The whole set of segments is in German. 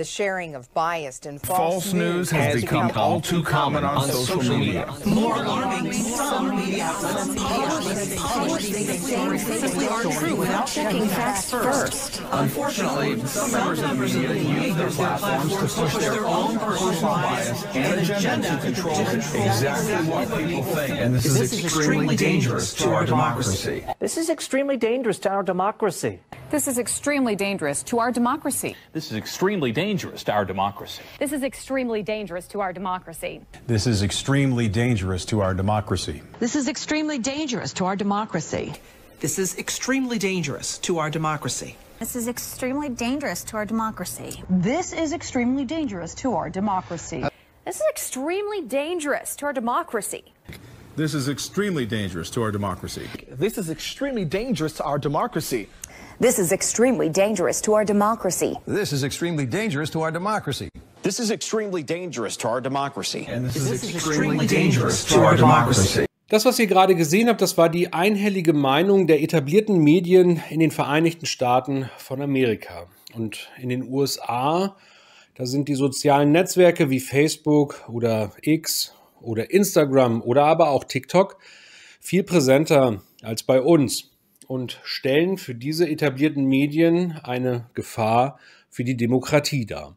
the sharing of biased and false, false news has, has become, become, all too common, common on, on social, social media. media. More alarming, some media outlets publish things simply are true without checking facts first. Unfortunately, some members of the media use their platforms to push their own personal bias and agenda to control exactly what people think, and this is extremely dangerous to our democracy. This is extremely dangerous to our democracy. This is extremely dangerous to our democracy. This is extremely dangerous dangerous to our democracy. This is extremely dangerous to our democracy. This is extremely dangerous to our democracy. This is extremely dangerous to our democracy. This is extremely dangerous to our democracy. This is extremely dangerous to our democracy. This is extremely dangerous to our democracy. This is extremely dangerous to our democracy. This is extremely dangerous to our democracy. This is extremely dangerous to our democracy. This is extremely dangerous to our democracy. This is extremely dangerous to our democracy. This is extremely dangerous to our democracy. And this, is, extremely dangerous to our democracy. Das, was ihr gerade gesehen habt, das war die einhellige Meinung der etablierten Medien in den Vereinigten Staaten von Amerika. Und in den USA, da sind die sozialen Netzwerke wie Facebook oder X oder Instagram oder aber auch TikTok viel präsenter als bei uns und stellen für diese etablierten Medien eine Gefahr für die Demokratie dar.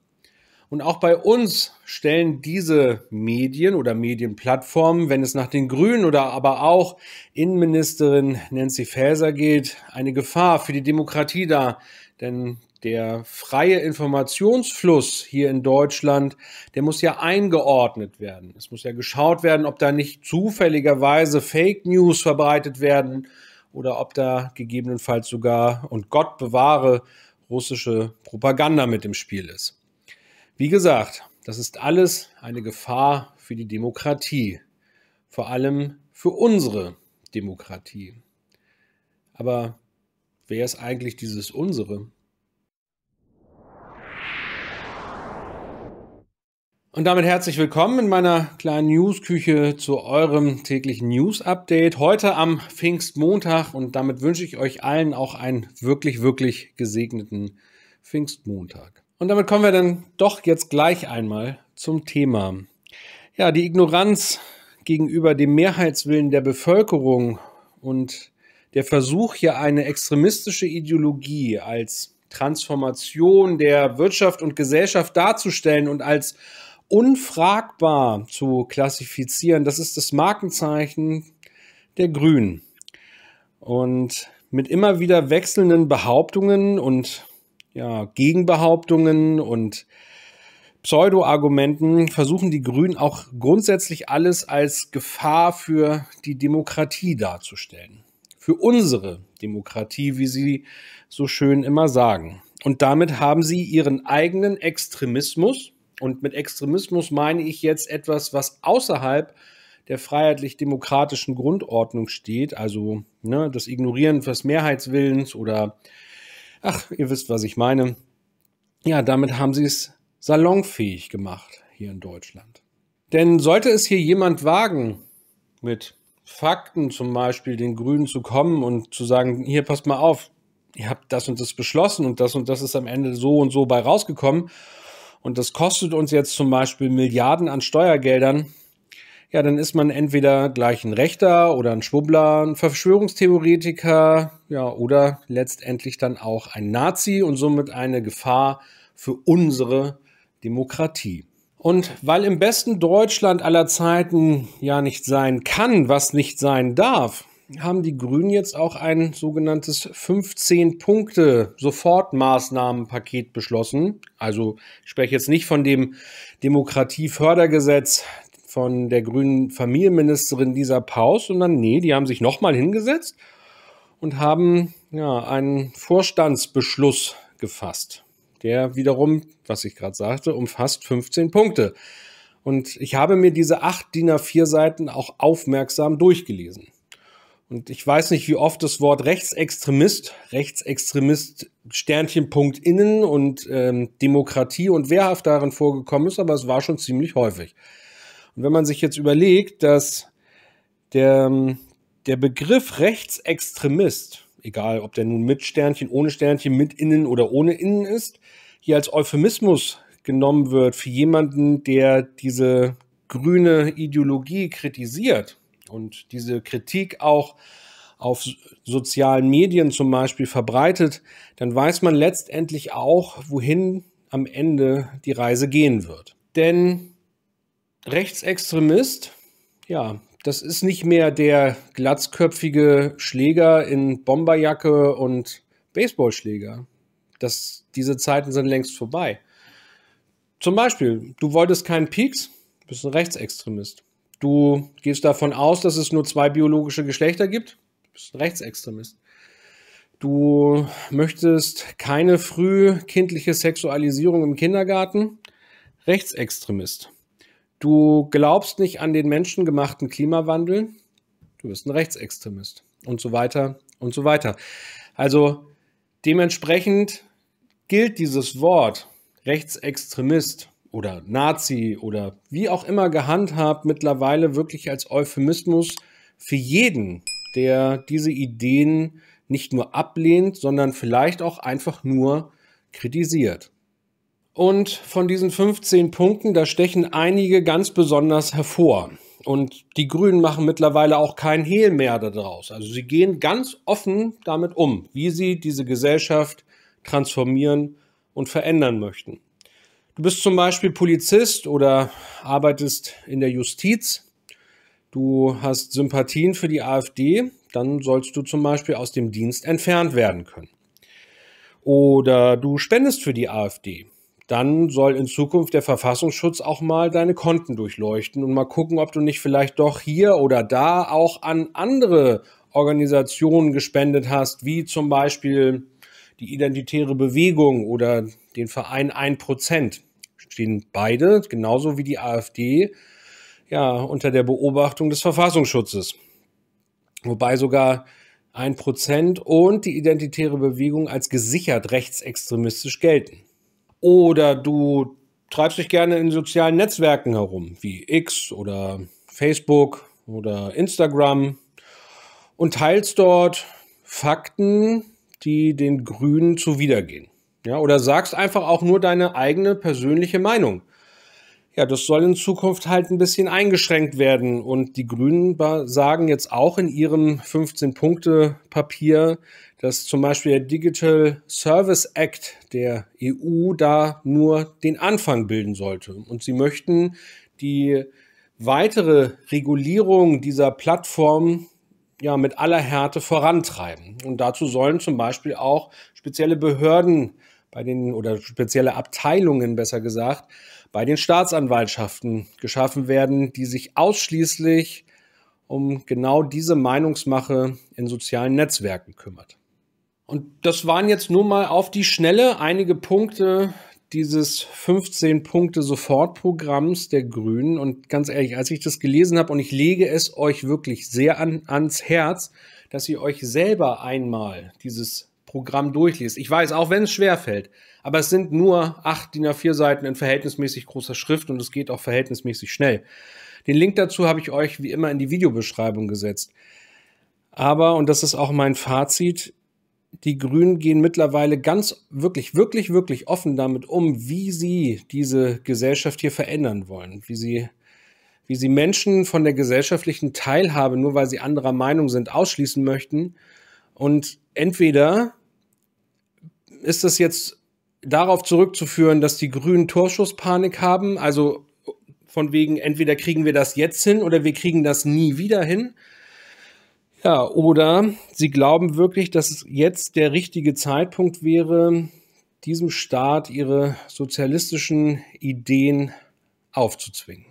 Und auch bei uns stellen diese Medien oder Medienplattformen, wenn es nach den Grünen oder aber auch Innenministerin Nancy Faeser geht, eine Gefahr für die Demokratie dar. Denn der freie Informationsfluss hier in Deutschland, der muss ja eingeordnet werden. Es muss ja geschaut werden, ob da nicht zufälligerweise Fake News verbreitet werden oder ob da gegebenenfalls sogar und Gott bewahre russische Propaganda mit im Spiel ist. Wie gesagt, das ist alles eine Gefahr für die Demokratie, vor allem für unsere Demokratie. Aber wer ist eigentlich dieses unsere? Und damit herzlich willkommen in meiner kleinen Newsküche zu eurem täglichen News-Update. Heute am Pfingstmontag und damit wünsche ich euch allen auch einen wirklich, wirklich gesegneten Pfingstmontag. Und damit kommen wir dann doch jetzt gleich einmal zum Thema. Ja, die Ignoranz gegenüber dem Mehrheitswillen der Bevölkerung und der Versuch, hier eine extremistische Ideologie als Transformation der Wirtschaft und Gesellschaft darzustellen und als unfragbar zu klassifizieren. Das ist das Markenzeichen der Grünen. Und mit immer wieder wechselnden Behauptungen und ja, Gegenbehauptungen und Pseudo-Argumenten versuchen die Grünen auch grundsätzlich alles als Gefahr für die Demokratie darzustellen. Für unsere Demokratie, wie sie so schön immer sagen. Und damit haben sie ihren eigenen Extremismus und mit Extremismus meine ich jetzt etwas, was außerhalb der freiheitlich-demokratischen Grundordnung steht, also ne, das Ignorieren des Mehrheitswillens oder, ach, ihr wisst, was ich meine. Ja, damit haben sie es salonfähig gemacht hier in Deutschland. Denn sollte es hier jemand wagen, mit Fakten zum Beispiel den Grünen zu kommen und zu sagen, hier passt mal auf, ihr habt das und das beschlossen und das und das ist am Ende so und so bei rausgekommen und das kostet uns jetzt zum Beispiel Milliarden an Steuergeldern, ja, dann ist man entweder gleich ein Rechter oder ein Schwubbler, ein Verschwörungstheoretiker, ja, oder letztendlich dann auch ein Nazi und somit eine Gefahr für unsere Demokratie. Und weil im besten Deutschland aller Zeiten ja nicht sein kann, was nicht sein darf, haben die Grünen jetzt auch ein sogenanntes 15-Punkte-Sofortmaßnahmenpaket beschlossen. Also ich spreche jetzt nicht von dem Demokratiefördergesetz von der grünen Familienministerin Lisa Paus, sondern nee, die haben sich nochmal hingesetzt und haben ja, einen Vorstandsbeschluss gefasst. Der wiederum, was ich gerade sagte, umfasst 15 Punkte. Und ich habe mir diese acht DIN A4 Seiten auch aufmerksam durchgelesen. Und ich weiß nicht, wie oft das Wort Rechtsextremist, Rechtsextremist Sternchenpunkt innen und ähm, Demokratie und Wehrhaft darin vorgekommen ist, aber es war schon ziemlich häufig. Und wenn man sich jetzt überlegt, dass der, ähm, der Begriff Rechtsextremist, egal ob der nun mit Sternchen, ohne Sternchen, mit innen oder ohne innen ist, hier als Euphemismus genommen wird für jemanden, der diese grüne Ideologie kritisiert, und diese Kritik auch auf sozialen Medien zum Beispiel verbreitet, dann weiß man letztendlich auch, wohin am Ende die Reise gehen wird. Denn Rechtsextremist, ja, das ist nicht mehr der glatzköpfige Schläger in Bomberjacke und Baseballschläger. Das, diese Zeiten sind längst vorbei. Zum Beispiel, du wolltest keinen Pieks, bist ein Rechtsextremist. Du gehst davon aus, dass es nur zwei biologische Geschlechter gibt. Du bist ein Rechtsextremist. Du möchtest keine frühkindliche Sexualisierung im Kindergarten. Rechtsextremist. Du glaubst nicht an den menschengemachten Klimawandel. Du bist ein Rechtsextremist. Und so weiter und so weiter. Also dementsprechend gilt dieses Wort Rechtsextremist oder Nazi oder wie auch immer gehandhabt, mittlerweile wirklich als Euphemismus für jeden, der diese Ideen nicht nur ablehnt, sondern vielleicht auch einfach nur kritisiert. Und von diesen 15 Punkten, da stechen einige ganz besonders hervor. Und die Grünen machen mittlerweile auch keinen Hehl mehr daraus. Also sie gehen ganz offen damit um, wie sie diese Gesellschaft transformieren und verändern möchten. Du bist zum Beispiel Polizist oder arbeitest in der Justiz. Du hast Sympathien für die AfD, dann sollst du zum Beispiel aus dem Dienst entfernt werden können. Oder du spendest für die AfD. Dann soll in Zukunft der Verfassungsschutz auch mal deine Konten durchleuchten und mal gucken, ob du nicht vielleicht doch hier oder da auch an andere Organisationen gespendet hast, wie zum Beispiel die Identitäre Bewegung oder den Verein 1% stehen beide, genauso wie die AfD, ja, unter der Beobachtung des Verfassungsschutzes. Wobei sogar 1% und die Identitäre Bewegung als gesichert rechtsextremistisch gelten. Oder du treibst dich gerne in sozialen Netzwerken herum, wie X oder Facebook oder Instagram und teilst dort Fakten, die den Grünen zuwidergehen. Ja, oder sagst einfach auch nur deine eigene persönliche Meinung. Ja, das soll in Zukunft halt ein bisschen eingeschränkt werden. Und die Grünen sagen jetzt auch in ihrem 15-Punkte-Papier, dass zum Beispiel der Digital Service Act der EU da nur den Anfang bilden sollte. Und sie möchten die weitere Regulierung dieser Plattform ja mit aller Härte vorantreiben. Und dazu sollen zum Beispiel auch spezielle Behörden bei den oder spezielle Abteilungen besser gesagt bei den Staatsanwaltschaften geschaffen werden, die sich ausschließlich um genau diese Meinungsmache in sozialen Netzwerken kümmert. Und das waren jetzt nur mal auf die Schnelle einige Punkte, dieses 15-Punkte-Sofortprogramms der Grünen. Und ganz ehrlich, als ich das gelesen habe, und ich lege es euch wirklich sehr an, ans Herz, dass ihr euch selber einmal dieses Programm durchliest. Ich weiß, auch wenn es schwerfällt, aber es sind nur acht DIN A4 Seiten in verhältnismäßig großer Schrift und es geht auch verhältnismäßig schnell. Den Link dazu habe ich euch wie immer in die Videobeschreibung gesetzt. Aber, und das ist auch mein Fazit, die Grünen gehen mittlerweile ganz wirklich, wirklich, wirklich offen damit um, wie sie diese Gesellschaft hier verändern wollen, wie sie, wie sie Menschen von der gesellschaftlichen Teilhabe, nur weil sie anderer Meinung sind, ausschließen möchten. Und entweder ist das jetzt darauf zurückzuführen, dass die Grünen Torschusspanik haben, also von wegen, entweder kriegen wir das jetzt hin oder wir kriegen das nie wieder hin. Ja, oder Sie glauben wirklich, dass jetzt der richtige Zeitpunkt wäre, diesem Staat ihre sozialistischen Ideen aufzuzwingen.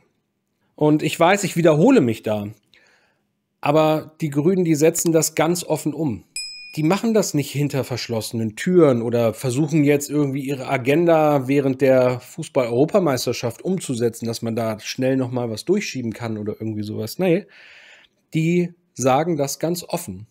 Und ich weiß, ich wiederhole mich da, aber die Grünen, die setzen das ganz offen um. Die machen das nicht hinter verschlossenen Türen oder versuchen jetzt irgendwie ihre Agenda während der Fußball-Europameisterschaft umzusetzen, dass man da schnell nochmal was durchschieben kann oder irgendwie sowas. Nee, die sagen das ganz offen,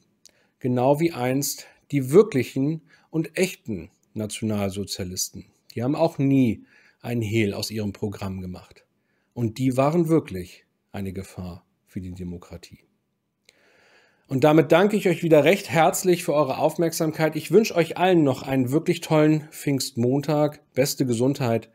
genau wie einst die wirklichen und echten Nationalsozialisten. Die haben auch nie einen Hehl aus ihrem Programm gemacht. Und die waren wirklich eine Gefahr für die Demokratie. Und damit danke ich euch wieder recht herzlich für eure Aufmerksamkeit. Ich wünsche euch allen noch einen wirklich tollen Pfingstmontag. Beste Gesundheit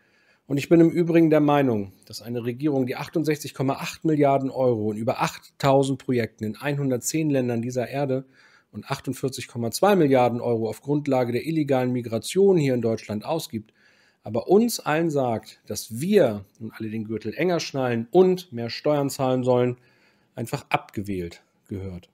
und ich bin im Übrigen der Meinung, dass eine Regierung, die 68,8 Milliarden Euro in über 8000 Projekten in 110 Ländern dieser Erde und 48,2 Milliarden Euro auf Grundlage der illegalen Migration hier in Deutschland ausgibt, aber uns allen sagt, dass wir nun alle den Gürtel enger schnallen und mehr Steuern zahlen sollen, einfach abgewählt gehört.